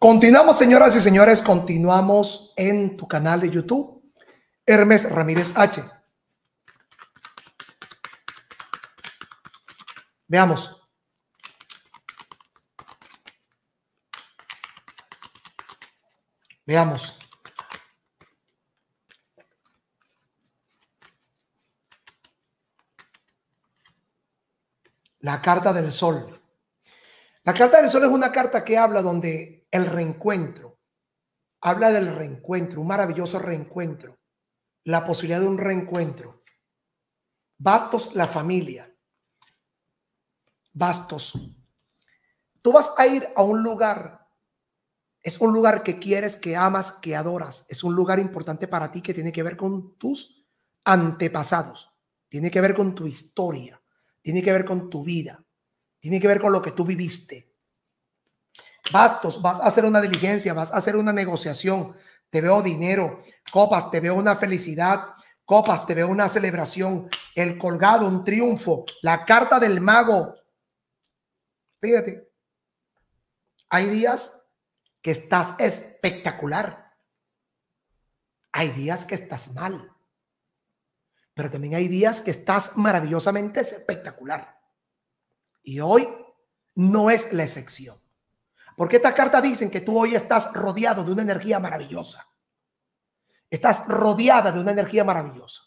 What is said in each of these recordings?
Continuamos, señoras y señores, continuamos en tu canal de YouTube, Hermes Ramírez H. Veamos. Veamos. La carta del sol. La carta del sol es una carta que habla donde el reencuentro. Habla del reencuentro, un maravilloso reencuentro. La posibilidad de un reencuentro. Bastos, la familia. Bastos. Tú vas a ir a un lugar. Es un lugar que quieres, que amas, que adoras. Es un lugar importante para ti que tiene que ver con tus antepasados. Tiene que ver con tu historia. Tiene que ver con tu vida. Tiene que ver con lo que tú viviste Bastos, vas a hacer una diligencia, vas a hacer una negociación. Te veo dinero. Copas, te veo una felicidad. Copas, te veo una celebración. El colgado, un triunfo. La carta del mago. Fíjate. Hay días que estás espectacular. Hay días que estás mal. Pero también hay días que estás maravillosamente espectacular. Y hoy no es la excepción. Porque estas cartas dicen que tú hoy estás rodeado de una energía maravillosa. Estás rodeada de una energía maravillosa.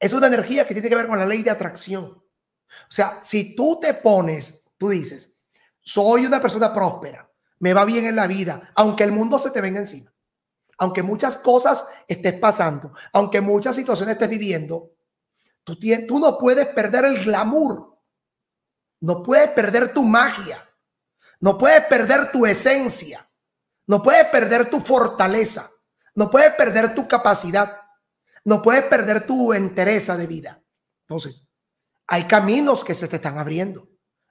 Es una energía que tiene que ver con la ley de atracción. O sea, si tú te pones, tú dices, soy una persona próspera, me va bien en la vida, aunque el mundo se te venga encima, aunque muchas cosas estés pasando, aunque muchas situaciones estés viviendo, tú, tú no puedes perder el glamour, no puedes perder tu magia. No puedes perder tu esencia. No puedes perder tu fortaleza. No puedes perder tu capacidad. No puedes perder tu entereza de vida. Entonces, hay caminos que se te están abriendo.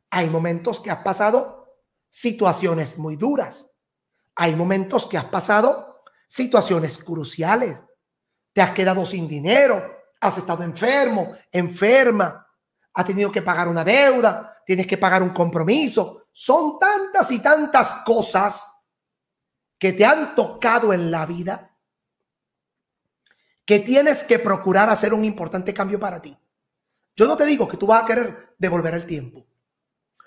Hay momentos que has pasado situaciones muy duras. Hay momentos que has pasado situaciones cruciales. Te has quedado sin dinero. Has estado enfermo, enferma. Has tenido que pagar una deuda. Tienes que pagar un compromiso son tantas y tantas cosas que te han tocado en la vida que tienes que procurar hacer un importante cambio para ti. Yo no te digo que tú vas a querer devolver el tiempo.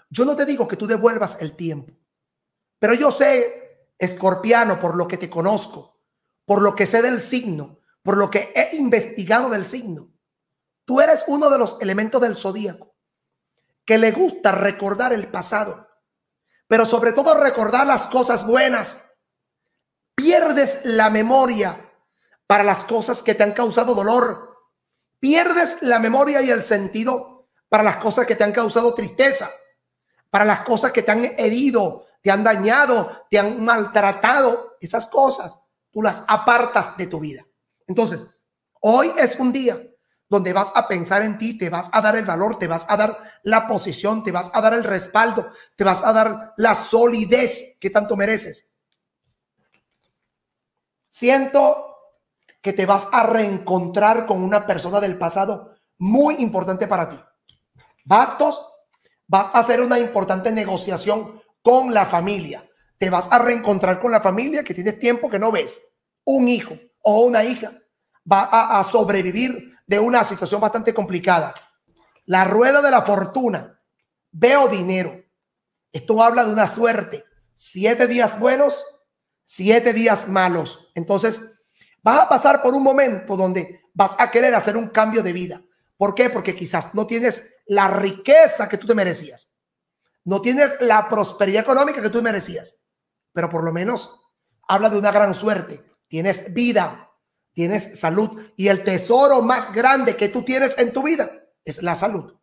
Yo no te digo que tú devuelvas el tiempo. Pero yo sé, escorpiano, por lo que te conozco, por lo que sé del signo, por lo que he investigado del signo, tú eres uno de los elementos del zodíaco que le gusta recordar el pasado pero sobre todo recordar las cosas buenas. Pierdes la memoria para las cosas que te han causado dolor. Pierdes la memoria y el sentido para las cosas que te han causado tristeza, para las cosas que te han herido, te han dañado, te han maltratado. Esas cosas tú las apartas de tu vida. Entonces, hoy es un día donde vas a pensar en ti, te vas a dar el valor, te vas a dar la posición, te vas a dar el respaldo, te vas a dar la solidez que tanto mereces. Siento que te vas a reencontrar con una persona del pasado muy importante para ti. Bastos, vas a hacer una importante negociación con la familia. Te vas a reencontrar con la familia que tienes tiempo que no ves. Un hijo o una hija va a, a sobrevivir de una situación bastante complicada. La rueda de la fortuna. Veo dinero. Esto habla de una suerte. Siete días buenos, siete días malos. Entonces, vas a pasar por un momento donde vas a querer hacer un cambio de vida. ¿Por qué? Porque quizás no tienes la riqueza que tú te merecías. No tienes la prosperidad económica que tú merecías. Pero por lo menos habla de una gran suerte. Tienes vida, tienes salud. Y el tesoro más grande que tú tienes en tu vida es la salud.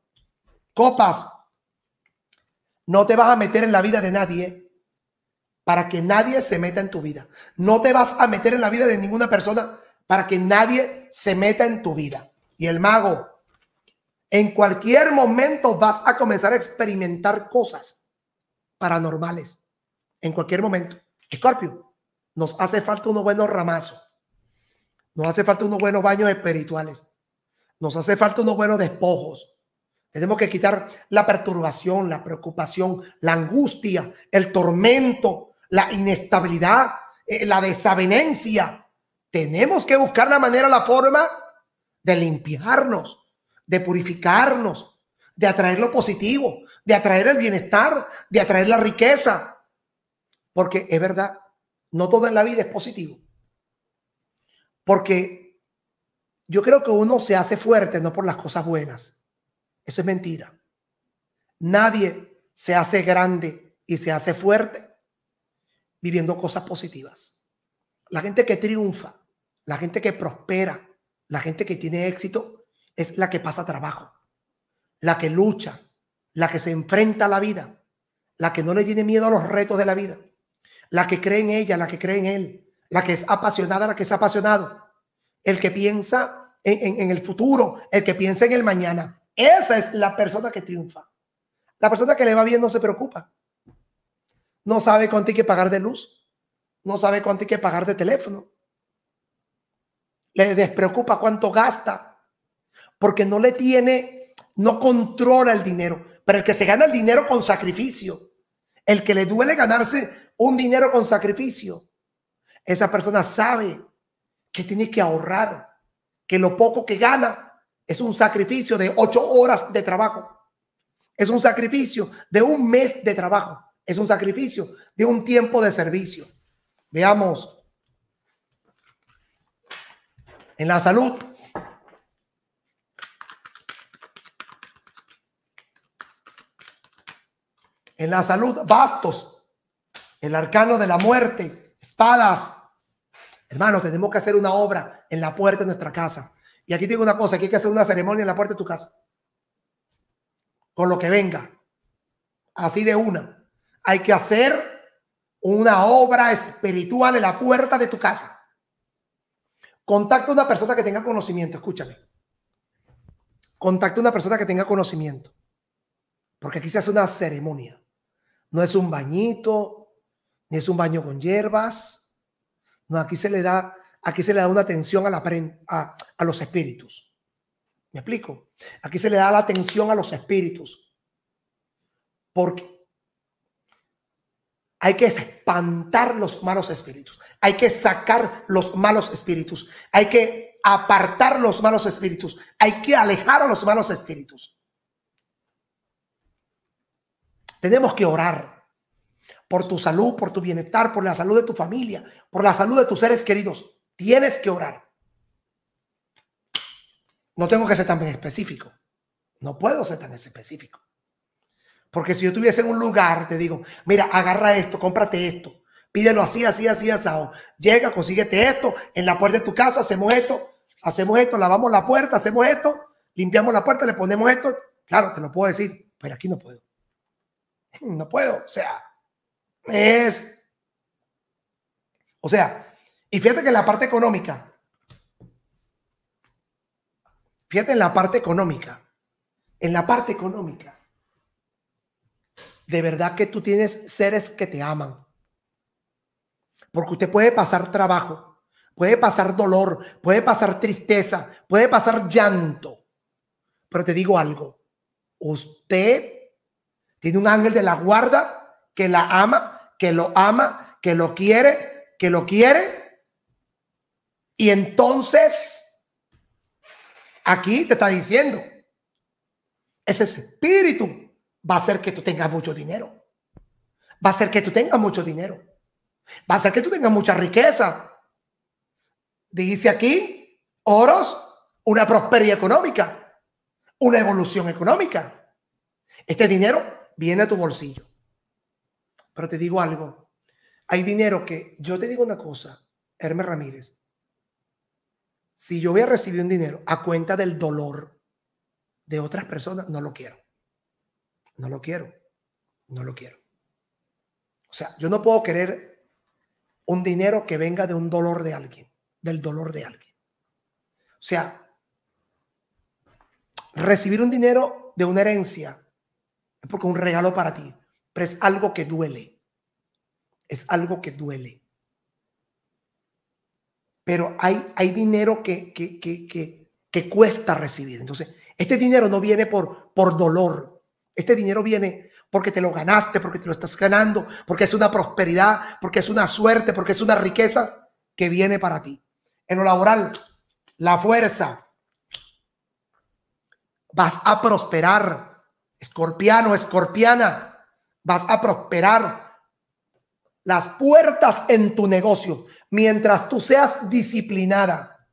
Copas, no te vas a meter en la vida de nadie para que nadie se meta en tu vida. No te vas a meter en la vida de ninguna persona para que nadie se meta en tu vida. Y el mago, en cualquier momento vas a comenzar a experimentar cosas paranormales. En cualquier momento. Escorpio, nos hace falta unos buenos ramazos. Nos hace falta unos buenos baños espirituales. Nos hace falta unos buenos despojos. Tenemos que quitar la perturbación, la preocupación, la angustia, el tormento, la inestabilidad, eh, la desavenencia. Tenemos que buscar la manera, la forma de limpiarnos, de purificarnos, de atraer lo positivo, de atraer el bienestar, de atraer la riqueza. Porque es verdad, no todo en la vida es positivo. Porque yo creo que uno se hace fuerte no por las cosas buenas. Eso es mentira. Nadie se hace grande y se hace fuerte viviendo cosas positivas. La gente que triunfa, la gente que prospera, la gente que tiene éxito es la que pasa trabajo, la que lucha, la que se enfrenta a la vida, la que no le tiene miedo a los retos de la vida, la que cree en ella, la que cree en él, la que es apasionada, la que es apasionado, el que piensa en, el futuro, el que piensa en el mañana. Esa es la persona que triunfa. La persona que le va bien no se preocupa. No sabe cuánto hay que pagar de luz. No sabe cuánto hay que pagar de teléfono. Le despreocupa cuánto gasta. Porque no le tiene, no controla el dinero. Pero el que se gana el dinero con sacrificio. El que le duele ganarse un dinero con sacrificio esa persona sabe que tiene que ahorrar, que lo poco que gana es un sacrificio de ocho horas de trabajo, es un sacrificio de un mes de trabajo, es un sacrificio de un tiempo de servicio. Veamos, en la salud, en la salud, bastos, el arcano de la muerte espadas. Hermano, tenemos que hacer una obra en la puerta de nuestra casa. Y aquí tengo una cosa, aquí hay que hacer una ceremonia en la puerta de tu casa. Con lo que venga. Así de una. Hay que hacer una obra espiritual en la puerta de tu casa. Contacta a una persona que tenga conocimiento, escúchame. Contacta a una persona que tenga conocimiento. Porque aquí se hace una ceremonia. No es un bañito, es un baño con hierbas. No, aquí se le da, aquí se le da una atención a, a los espíritus. ¿Me explico? Aquí se le da la atención a los espíritus. Porque hay que espantar los malos espíritus. Hay que sacar los malos espíritus. Hay que apartar los malos espíritus. Hay que alejar a los malos espíritus. Tenemos que orar por tu salud, por tu bienestar, por la salud de tu familia, por la salud de tus seres queridos. Tienes que orar. No tengo que ser tan específico. No puedo ser tan específico. Porque si yo estuviese en un lugar, te digo, mira, agarra esto, cómprate esto, pídelo así, así, así, asado. Llega, consíguete esto, en la puerta de tu casa hacemos esto, hacemos esto, lavamos la puerta, hacemos esto, limpiamos la puerta, le ponemos esto. Claro, te lo puedo decir, pero aquí no puedo. No puedo, o sea, es. O sea, y fíjate que en la parte económica, fíjate en la parte económica, en la parte económica, de verdad que tú tienes seres que te aman. Porque usted puede pasar trabajo, puede pasar dolor, puede pasar tristeza, puede pasar llanto. Pero te digo algo, usted tiene un ángel de la guarda que la ama, que lo ama, que lo quiere, que lo quiere. Y entonces, aquí te está diciendo, ese espíritu va a hacer que tú tengas mucho dinero. Va a hacer que tú tengas mucho dinero. Va a hacer que tú tengas mucha riqueza. Dice aquí, oros, una prosperidad económica, una evolución económica. Este dinero viene a tu bolsillo. Pero te digo algo, hay dinero que yo te digo una cosa, Hermes Ramírez, si yo voy a recibir un dinero a cuenta del dolor de otras personas, no lo quiero. No lo quiero. No lo quiero. O sea, yo no puedo querer un dinero que venga de un dolor de alguien, del dolor de alguien. O sea, recibir un dinero de una herencia es porque un regalo para ti pero es algo que duele. Es algo que duele. Pero hay, hay dinero que, que, cuesta recibir. Entonces, este dinero no viene por, por dolor. Este dinero viene porque te lo ganaste, porque te lo estás ganando, porque es una prosperidad, porque es una suerte, porque es una riqueza que viene para ti. En lo laboral, la fuerza. Vas a prosperar. Escorpiano, escorpiana vas a prosperar. Las puertas en tu negocio, mientras tú seas disciplinada,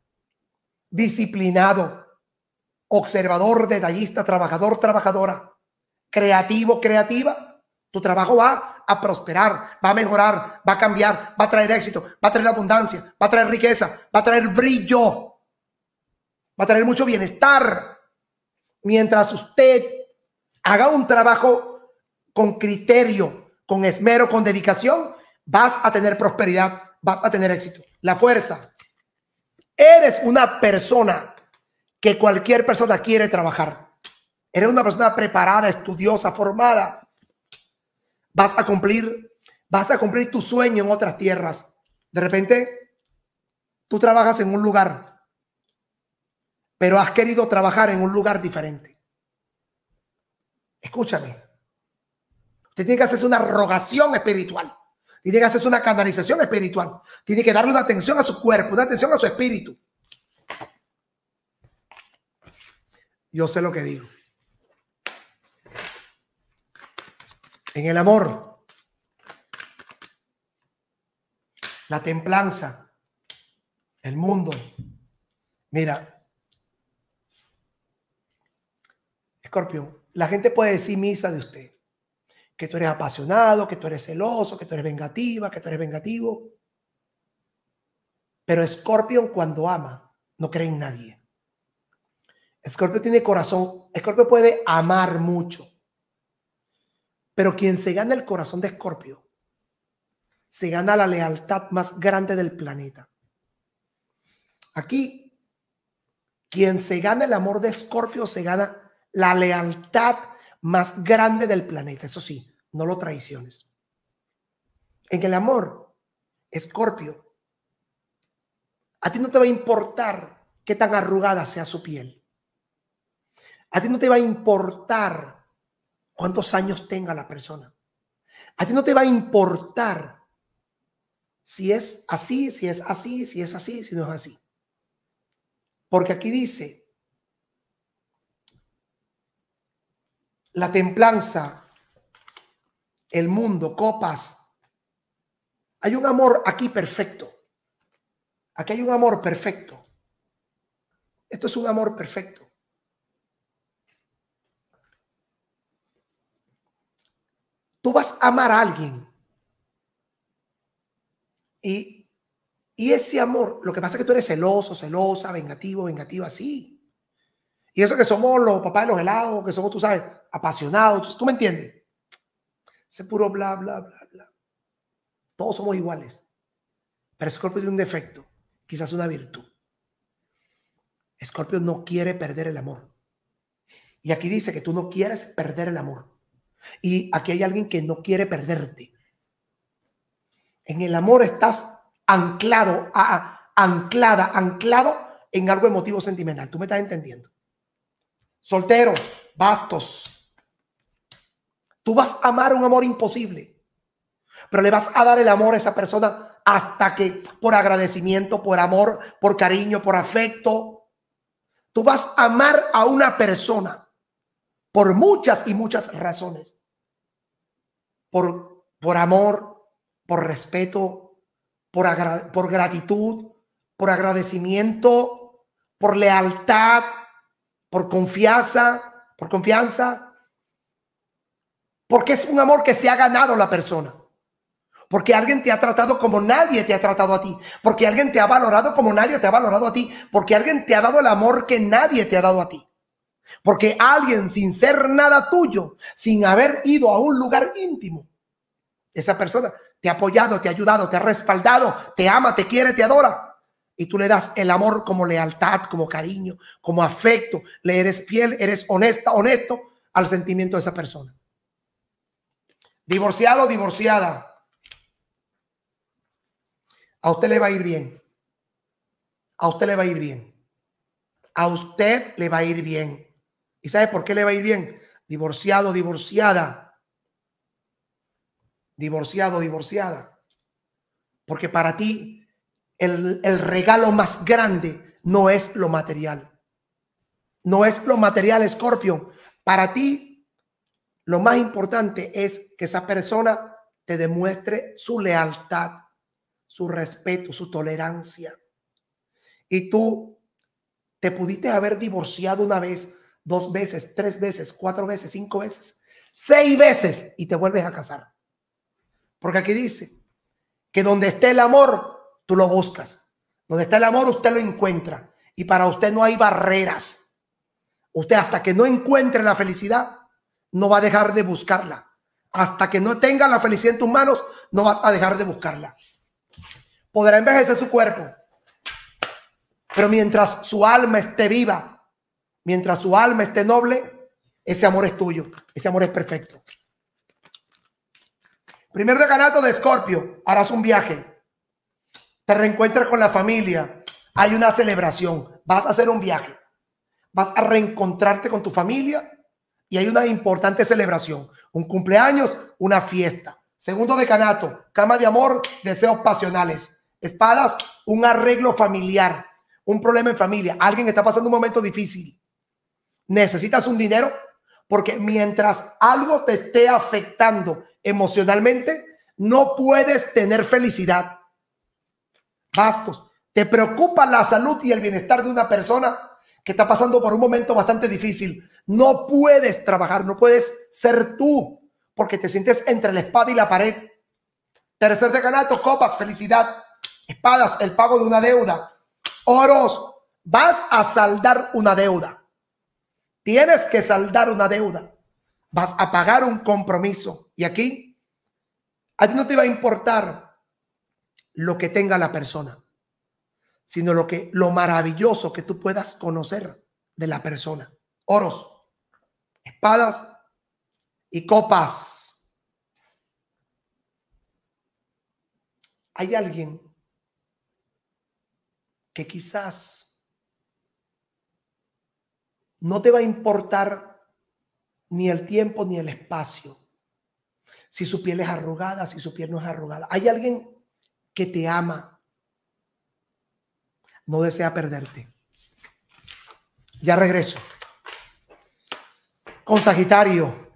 disciplinado, observador, detallista, trabajador, trabajadora, creativo, creativa, tu trabajo va a prosperar, va a mejorar, va a cambiar, va a traer éxito, va a traer abundancia, va a traer riqueza, va a traer brillo, va a traer mucho bienestar. Mientras usted haga un trabajo con criterio, con esmero, con dedicación, vas a tener prosperidad, vas a tener éxito. La fuerza. Eres una persona que cualquier persona quiere trabajar. Eres una persona preparada, estudiosa, formada. Vas a cumplir, vas a cumplir tu sueño en otras tierras. De repente, tú trabajas en un lugar, pero has querido trabajar en un lugar diferente. Escúchame, tiene que hacerse una rogación espiritual. Tiene que hacerse una canalización espiritual. Tiene que darle una atención a su cuerpo, una atención a su espíritu. Yo sé lo que digo. En el amor, la templanza, el mundo. Mira, Escorpio, la gente puede decir misa de usted que tú eres apasionado, que tú eres celoso, que tú eres vengativa, que tú eres vengativo. Pero Scorpio cuando ama, no cree en nadie. Scorpio tiene corazón, Scorpio puede amar mucho. Pero quien se gana el corazón de Scorpio, se gana la lealtad más grande del planeta. Aquí, quien se gana el amor de Escorpio se gana la lealtad más grande del planeta. Eso sí, no lo traiciones. En el amor, Escorpio, a ti no te va a importar qué tan arrugada sea su piel. A ti no te va a importar cuántos años tenga la persona. A ti no te va a importar si es así, si es así, si es así, si no es así. Porque aquí dice la templanza, el mundo, copas. Hay un amor aquí perfecto. Aquí hay un amor perfecto. Esto es un amor perfecto. Tú vas a amar a alguien. Y, ese amor, lo que pasa es que tú eres celoso, celosa, vengativo, vengativa, sí. Y eso que somos los papás de los helados, que somos, tú sabes, apasionados, ¿tú me entiendes? Ese puro bla, bla, bla, bla. Todos somos iguales. Pero Scorpio tiene un defecto, quizás una virtud. Scorpio no quiere perder el amor. Y aquí dice que tú no quieres perder el amor. Y aquí hay alguien que no quiere perderte. En el amor estás anclado, anclada, anclado en algo emotivo sentimental. ¿Tú me estás entendiendo? soltero, bastos. Tú vas a amar un amor imposible, pero le vas a dar el amor a esa persona hasta que por agradecimiento, por amor, por cariño, por afecto, tú vas a amar a una persona por muchas y muchas razones. Por, por amor, por respeto, por, por gratitud, por agradecimiento, por lealtad, por confianza, por confianza, porque es un amor que se ha ganado la persona, porque alguien te ha tratado como nadie te ha tratado a ti, porque alguien te ha valorado como nadie te ha valorado a ti, porque alguien te ha dado el amor que nadie te ha dado a ti. Porque alguien sin ser nada tuyo, sin haber ido a un lugar íntimo, esa persona te ha apoyado, te ha ayudado, te ha respaldado, te ama, te quiere, te adora y tú le das el amor como lealtad, como cariño, como afecto, le eres fiel, eres honesta, honesto al sentimiento de esa persona. Divorciado, divorciada. A usted le va a ir bien. A usted le va a ir bien. A usted le va a ir bien. ¿Y sabe por qué le va a ir bien? Divorciado, divorciada. Divorciado, divorciada. Porque para ti el, regalo más grande no es lo material. No es lo material, Escorpio. Para ti, lo más importante es que esa persona te demuestre su lealtad, su respeto, su tolerancia. Y tú te pudiste haber divorciado una vez, dos veces, tres veces, cuatro veces, cinco veces, seis veces y te vuelves a casar. Porque aquí dice que donde esté el amor, tú lo buscas. Donde está el amor, usted lo encuentra. Y para usted no hay barreras. Usted hasta que no encuentre la felicidad, no va a dejar de buscarla. Hasta que no tenga la felicidad en tus manos, no vas a dejar de buscarla. Podrá envejecer su cuerpo, pero mientras su alma esté viva, mientras su alma esté noble, ese amor es tuyo, ese amor es perfecto. Primer decanato de Escorpio, harás un viaje te reencuentras con la familia, hay una celebración, vas a hacer un viaje, vas a reencontrarte con tu familia y hay una importante celebración, un cumpleaños, una fiesta. Segundo decanato, cama de amor, deseos pasionales, espadas, un arreglo familiar, un problema en familia, alguien está pasando un momento difícil, necesitas un dinero, porque mientras algo te esté afectando emocionalmente, no puedes tener felicidad. Bastos, ¿te preocupa la salud y el bienestar de una persona que está pasando por un momento bastante difícil? No puedes trabajar, no puedes ser tú, porque te sientes entre la espada y la pared. Tercer decanato, copas, felicidad. Espadas, el pago de una deuda. Oros, vas a saldar una deuda. Tienes que saldar una deuda. Vas a pagar un compromiso. Y aquí, a ti no te va a importar lo que tenga la persona, sino lo que lo maravilloso que tú puedas conocer de la persona. Oros, espadas y copas. Hay alguien que quizás no te va a importar ni el tiempo ni el espacio. Si su piel es arrugada, si su piel no es arrugada. Hay alguien que te ama, no desea perderte. Ya regreso. Con Sagitario,